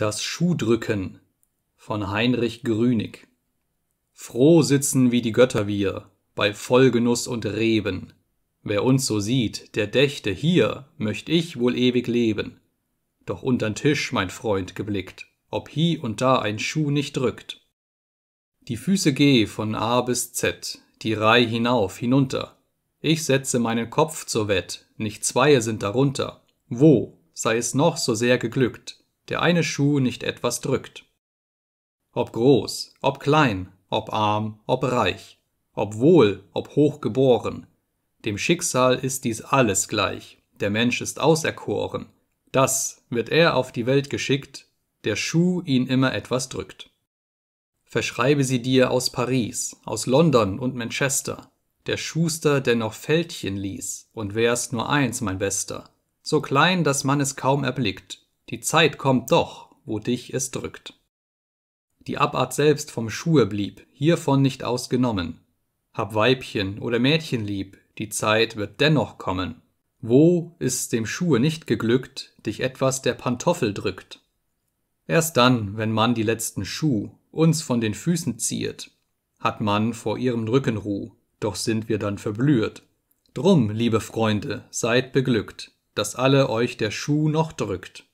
Das Schuhdrücken von Heinrich Grünig. Froh sitzen wie die Götter wir, bei Vollgenuss und Reben. Wer uns so sieht, der dächte, hier möcht ich wohl ewig leben. Doch untern Tisch, mein Freund, geblickt, ob hie und da ein Schuh nicht drückt. Die Füße geh von A bis Z, die Reih hinauf, hinunter. Ich setze meinen Kopf zur Wett, nicht zweie sind darunter. Wo, sei es noch so sehr geglückt, der eine Schuh nicht etwas drückt. Ob groß, ob klein, ob arm, ob reich, ob wohl, ob hochgeboren, dem Schicksal ist dies alles gleich, der Mensch ist auserkoren, das wird er auf die Welt geschickt, der Schuh ihn immer etwas drückt. Verschreibe sie dir aus Paris, aus London und Manchester, der Schuster dennoch Fältchen ließ, und wär's nur eins, mein Bester, so klein, dass man es kaum erblickt, die Zeit kommt doch, wo dich es drückt. Die Abart selbst vom Schuhe blieb, hiervon nicht ausgenommen. Hab Weibchen oder Mädchen lieb, die Zeit wird dennoch kommen. Wo ist dem Schuhe nicht geglückt, dich etwas der Pantoffel drückt? Erst dann, wenn man die letzten Schuh uns von den Füßen ziert, hat man vor ihrem Rücken Ruh, doch sind wir dann verblüht. Drum, liebe Freunde, seid beglückt, dass alle euch der Schuh noch drückt.